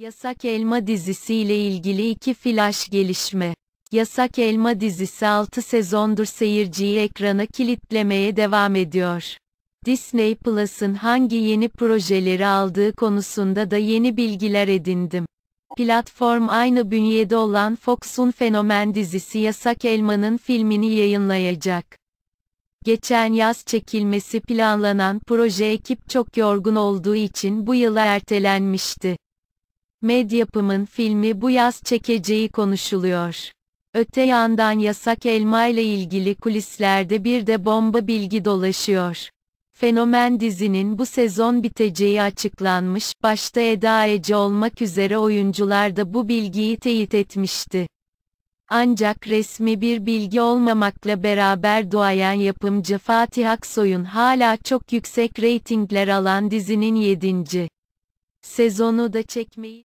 Yasak Elma dizisiyle ilgili iki flash gelişme. Yasak Elma dizisi 6 sezondur seyirciyi ekrana kilitlemeye devam ediyor. Disney Plus'ın hangi yeni projeleri aldığı konusunda da yeni bilgiler edindim. Platform aynı bünyede olan Fox'un Fenomen dizisi Yasak Elma'nın filmini yayınlayacak. Geçen yaz çekilmesi planlanan proje ekip çok yorgun olduğu için bu yıla ertelenmişti. Medyapım'ın filmi bu yaz çekeceği konuşuluyor. Öte yandan yasak elma ile ilgili kulislerde bir de bomba bilgi dolaşıyor. Fenomen dizinin bu sezon biteceği açıklanmış, başta Eda Ece olmak üzere oyuncular da bu bilgiyi teyit etmişti. Ancak resmi bir bilgi olmamakla beraber duayen yapımcı Fatih Aksoy'un hala çok yüksek reytingler alan dizinin 7. sezonu da çekmeyi